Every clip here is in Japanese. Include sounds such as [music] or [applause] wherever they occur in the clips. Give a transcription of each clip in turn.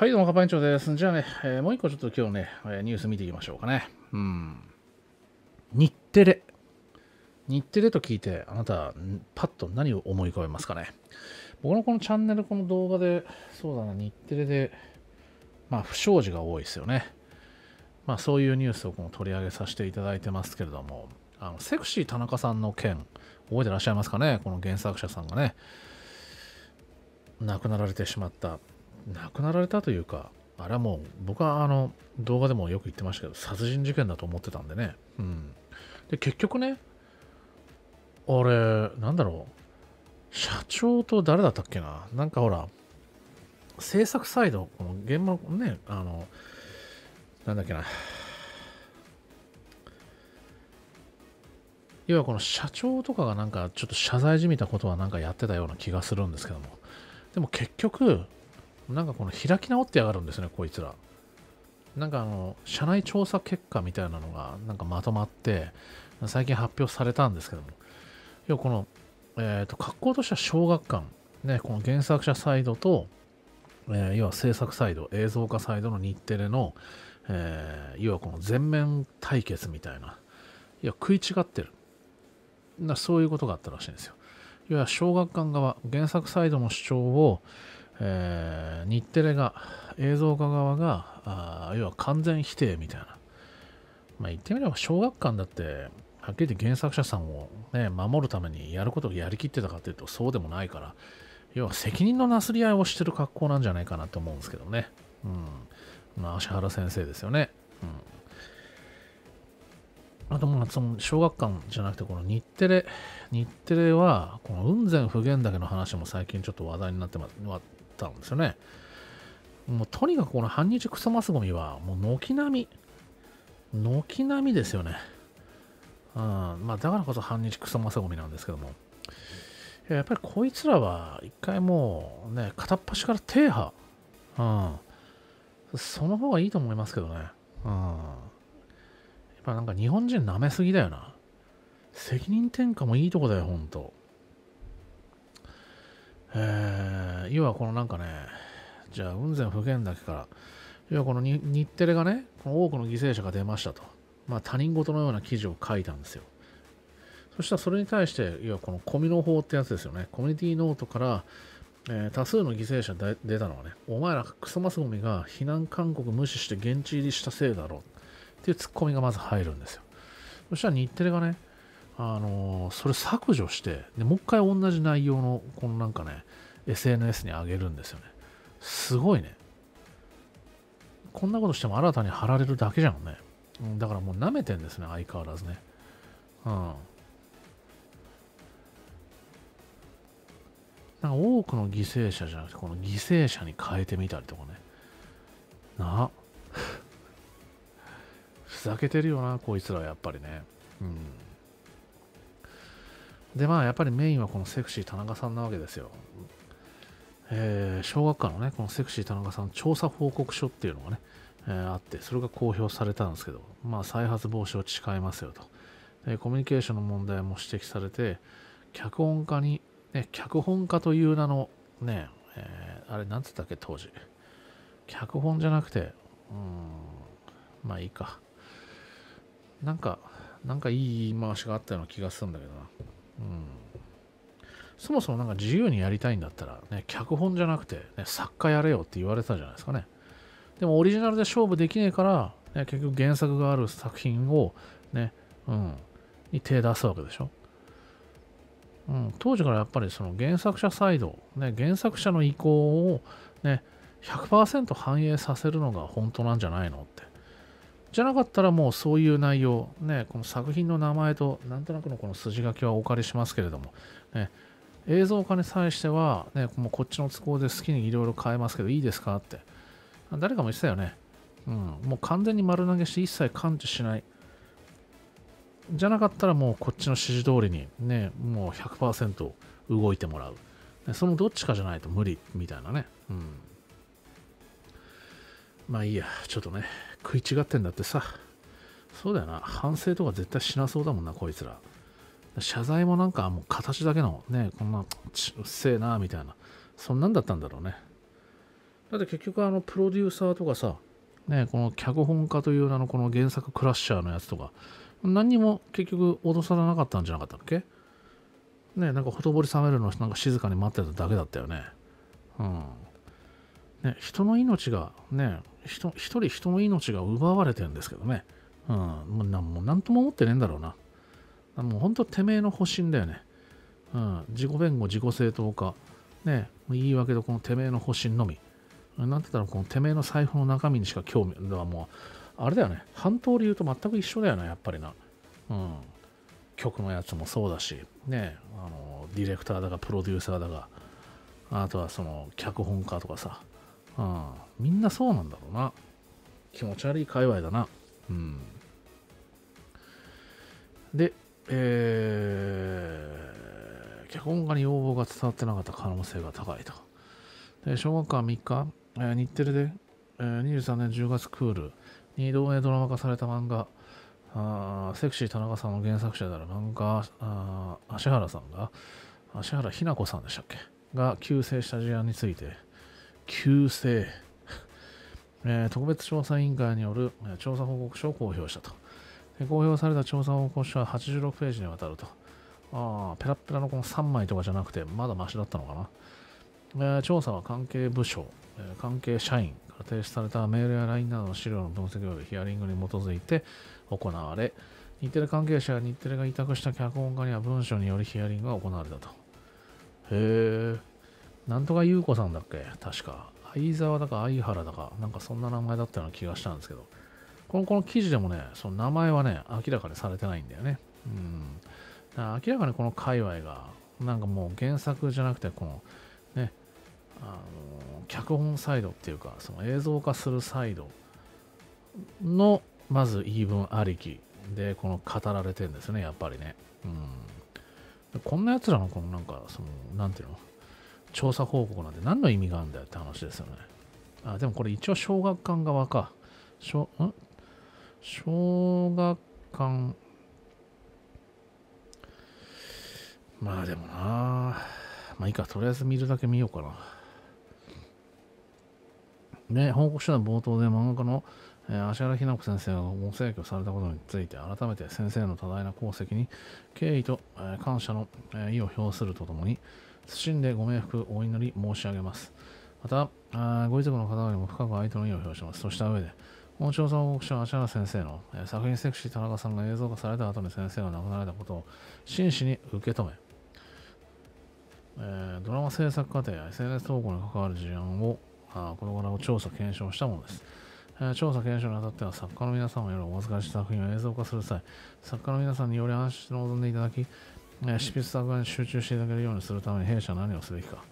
はい、どうも、カパン長です。じゃあね、えー、もう一個ちょっと今日ね、えー、ニュース見ていきましょうかね。うん。日テレ。日テレと聞いて、あなた、パッと何を思い浮かべますかね。僕のこのチャンネル、この動画で、そうだな、日テレで、まあ、不祥事が多いですよね。まあ、そういうニュースをこの取り上げさせていただいてますけれども、あのセクシー田中さんの件、覚えてらっしゃいますかね、この原作者さんがね、亡くなられてしまった。亡くなられたというか、あれはもう僕はあの動画でもよく言ってましたけど、殺人事件だと思ってたんでね。うん。で、結局ね、あれ、なんだろう、社長と誰だったっけな、なんかほら、制作サイド、この現場のね、あの、なんだっけな、要はこの社長とかがなんかちょっと謝罪じみたことはなんかやってたような気がするんですけどもでも結局なんかこの開き直ってやがるんですね、こいつら。なんかあの、社内調査結果みたいなのが、なんかまとまって、最近発表されたんですけども、要はこの、えっ、ー、と、格好としては小学館、ね、この原作者サイドと、えー、要は制作サイド、映像化サイドの日テレの、えー、要はこの全面対決みたいな、いや、食い違ってる。なそういうことがあったらしいんですよ。要は小学館側、原作サイドの主張を、えー、日テレが映像化側があ要は完全否定みたいなまあ言ってみれば小学館だってはっきり原作者さんを、ね、守るためにやることをやりきってたかというとそうでもないから要は責任のなすり合いをしてる格好なんじゃないかなと思うんですけどねうんまあ芦原先生ですよねうんあとまあその小学館じゃなくてこの日テレ、日テレはこの雲仙普賢岳の話も最近ちょっと話題になってまったんですよね。もうとにかくこの半日クソマスゴミは、もう軒並み、軒並みですよね。うん、まあだからこそ半日クソマスゴミなんですけども。やっぱりこいつらは一回もうね、片っ端から停波。うん。その方がいいと思いますけどね。うん。やっぱなんか日本人舐めすぎだよな。責任転嫁もいいとこだよ、ほんと。え要はこのなんかね、じゃあ、雲仙普賢岳から、要はこの日テレがね、この多くの犠牲者が出ましたと、まあ、他人事のような記事を書いたんですよ。そしたらそれに対して、要はこのコミのノ法ってやつですよね、コミュニティノートから、えー、多数の犠牲者出たのはね、お前らクソマスゴミが避難勧告無視して現地入りしたせいだろうっていうツッコミがまず入るんですよ。そしたら日テレがね、あのー、それ削除して、でもう一回同じ内容の、このなんかね、SNS に上げるんですよね。すごいね。こんなことしても新たに貼られるだけじゃんね。だからもう舐めてんですね、相変わらずね。うん。なんか多くの犠牲者じゃなくて、この犠牲者に変えてみたりとかね。な [laughs] ふざけてるよな、こいつらはやっぱりね。うん。で、まあやっぱりメインはこのセクシー田中さんなわけですよ。えー、小学館のね、このセクシー田中さん調査報告書っていうのがね、えー、あって、それが公表されたんですけど、まあ、再発防止を誓いますよと。で、コミュニケーションの問題も指摘されて、脚本家に、ね、脚本家という名の、ね、えー、あれ、なんつったっけ、当時。脚本じゃなくて、うん、まあいいか。なんか、なんかいい言い回しがあったような気がするんだけどな。うん。そもそもなんか自由にやりたいんだったら、ね、脚本じゃなくて、ね、作家やれよって言われてたじゃないですかね。でもオリジナルで勝負できねえから、ね、結局原作がある作品を、ね、うん、に手出すわけでしょ。うん、当時からやっぱりその原作者サイド、ね、原作者の意向を、ね、100%反映させるのが本当なんじゃないのって。じゃなかったらもうそういう内容、ね、この作品の名前となんとなくのこの筋書きはお借りしますけれども、ね、映像化に際しては、ね、もうこっちの都合で好きにいろいろ変えますけどいいですかって。誰かも言ってたよね。うん、もう完全に丸投げして一切感知しない。じゃなかったらもうこっちの指示通りにね、もう100%動いてもらう。そのどっちかじゃないと無理みたいなね。うん。まあいいや、ちょっとね、食い違ってんだってさ。そうだよな、反省とか絶対しなそうだもんな、こいつら。謝罪もなんかもう形だけのね、こんな、うっせえな、みたいな、そんなんだったんだろうね。だって結局あのプロデューサーとかさ、ね、この脚本家という名のこの原作クラッシャーのやつとか、何にも結局脅されなかったんじゃなかったっけね、なんかほとぼり冷めるのなんか静かに待ってただけだったよね。うん。ね、人の命が、ね、一人人の命が奪われてるんですけどね。うん、もう何とも思ってねえんだろうな。もう本当てめえの保身だよね。うん、自己弁護、自己正当化。ね、言い訳とこのてめえの保身のみ。なんて言ったら、このてめえの財布の中身にしか興味、だもう、あれだよね、半島理由と全く一緒だよね、やっぱりな。うん。曲のやつもそうだし、ね、あの、ディレクターだか、プロデューサーだか、あとはその、脚本家とかさ、うん、みんなそうなんだろうな。気持ち悪い界隈だな。うん。で、えー、脚本家に要望が伝わってなかった可能性が高いと。で小学館3日、えー、日テレで、えー、23年10月クールに同映ドラマ化された漫画、あセクシー田中さんの原作者である漫画、あ芦原さんが、芦原ひな子さんでしたっけが急性した事案について、急性、[laughs] えー、特別調査委員会による調査報告書を公表したと。公表された調査報告書は86ページにわたると。ああ、ペラペラのこの3枚とかじゃなくて、まだマシだったのかな。えー、調査は関係部署、えー、関係社員から提出されたメールや LINE などの資料の分析及びヒアリングに基づいて行われ、日テレ関係者や日テレが委託した脚本家には文書によりヒアリングが行われたと。へえ、なんとか優子さんだっけ確か。相沢だか相原だか、なんかそんな名前だったような気がしたんですけど。このこの記事でもね、その名前はね、明らかにされてないんだよね。うん。だ明らかにこの界隈が、なんかもう原作じゃなくて、この、ね、あの、脚本サイドっていうか、その映像化するサイドの、まず言い分ありきで、この語られてんですね、やっぱりね。うん。こんな奴らのこのなんか、その、なんていうの、調査報告なんて何の意味があるんだよって話ですよね。あ、でもこれ一応小学館側か。ん小学館まあでもなまあいいかとりあえず見るだけ見ようかなね報告書の冒頭で漫画家の、えー、芦原日奈子先生がご請求されたことについて改めて先生の多大な功績に敬意と、えー、感謝の、えー、意を表するとともに謹んでご冥福お祈り申し上げますまたご遺族の方々にも深く哀悼の意を表しますそした上でモさんオーション芦原先生の、え作品セクシー田中さんが映像化された後に先生が亡くなられたことを真摯に受け止め、えー、ドラマ制作過程や SNS 投稿に関わる事案を、あこの柄を調査検証したものです。調査検証にあたっては作家の皆さんをよりお預かりした作品を映像化する際作家の皆さんにより安心して臨んでいただき執筆作画に集中していただけるようにするために弊社は何をすべきか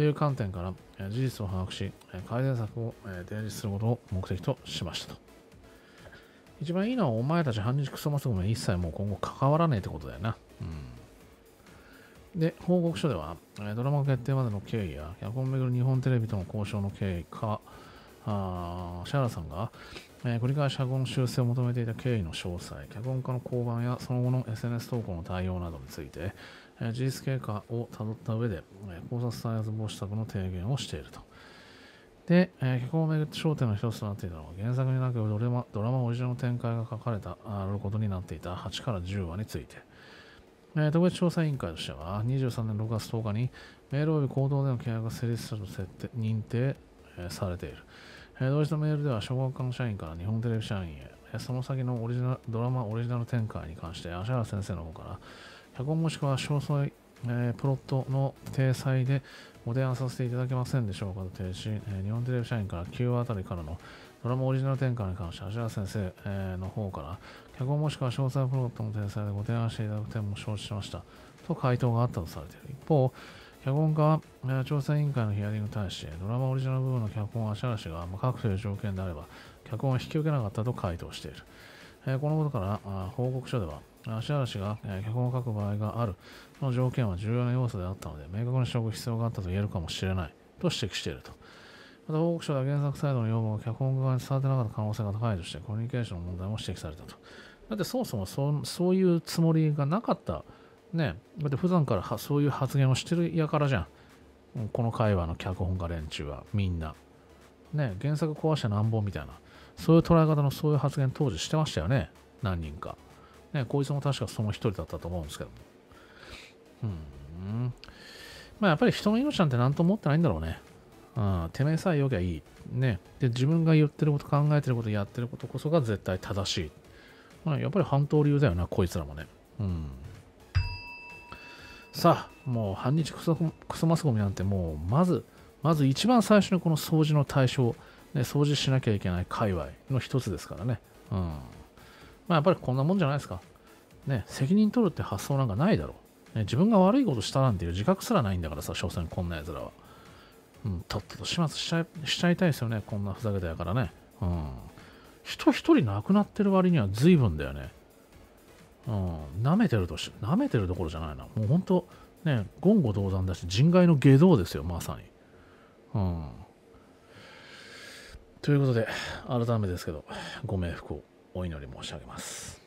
という観点から事実を把握し、改善策を提示することを目的としましたと。一番いいのはお前たち反日クソマスコミ一切もう今後関わらねえってことだよな。うん、で、報告書では、ドラマ決定までの経緯や、脚本をめぐる日本テレビとの交渉の経緯か、あシャーラさんが、えー、繰り返し脚本の修正を求めていた経緯の詳細、脚本家の降板やその後の SNS 投稿の対応などについて、事実経過をたどった上で、考察再発防止策の提言をしていると。で、えー、気候をめぐって焦点の一つとなっていたのは、原作になくドラマドラマオリジナルの展開が書かれたあることになっていた8から10話について、えー、特別調査委員会としては、23年6月10日に、メール及び行動での契約が成立したと設定認定、えー、されている。え同時のメールでは、小学館の社員から日本テレビ社員へ、その先のオリジナルドラマオリジナル展開に関して、芦原先生の方から、脚本もしくは詳細、えー、プロットの体裁でご提案させていただけませんでしょうかと提示、えー、日本テレビ社員から9あたりからのドラマオリジナル展開に関して、芦田先生、えの方から、脚本もしくは詳細プロットの体裁でご提案していただく点も承知しました。と回答があったとされている。一方、脚本家は、え調査委員会のヒアリングに対して、ドラマオリジナル部分の脚本は氏が、まあ、書くという条件であれば、脚本は引き受けなかったと回答している。えこのことから、報告書では、足嵐が、え脚本を書く場合がある。の条件は重要な要素であったので、明確にしておく必要があったと言えるかもしれない。と指摘していると。また、報告書では原作サイドの要望が脚本側に伝わってなかった可能性が高いとして、コミュニケーションの問題も指摘されたと。だって、そもそもそそういうつもりがなかった。ね、だって、普段からそういう発言をしてるやからじゃん。この会話の脚本家連中は、みんな。ね、原作壊してなんぼみたいな。そういう捉え方のそういう発言当時してましたよね。何人か。ね、こいつも確かその一人だったと思うんですけども。うん。まあやっぱり人の命なんて何とも思ってないんだろうね。うん、てめえさえよきゃいい。ね。で、自分が言ってること、考えてること、やってることこそが絶対正しい。まあ、やっぱり半島流だよな、こいつらもね。うん。さあ、もう半日クソクソマスゴミなんてもう、まず、まず一番最初にこの掃除の対象、ね、掃除しなきゃいけない界隈の一つですからね。うん。まあ、やっぱりこんなもんじゃないですか。ね、責任取るって発想なんかないだろう。ね、自分が悪いことしたなんていう自覚すらないんだからさ、所詮こんな奴らは。うん、とっとと始末しちゃいしちゃいたいですよね、こんなふざけたやからね。うん。人一人亡くなってる割には随分だよね。うん、舐めてるとし、舐めてるどころじゃないな。もう本当、ね、言語道断だし、人外の下道ですよ、まさに。うん。ということで、改めてですけど、ご冥福を。お祈り申し上げます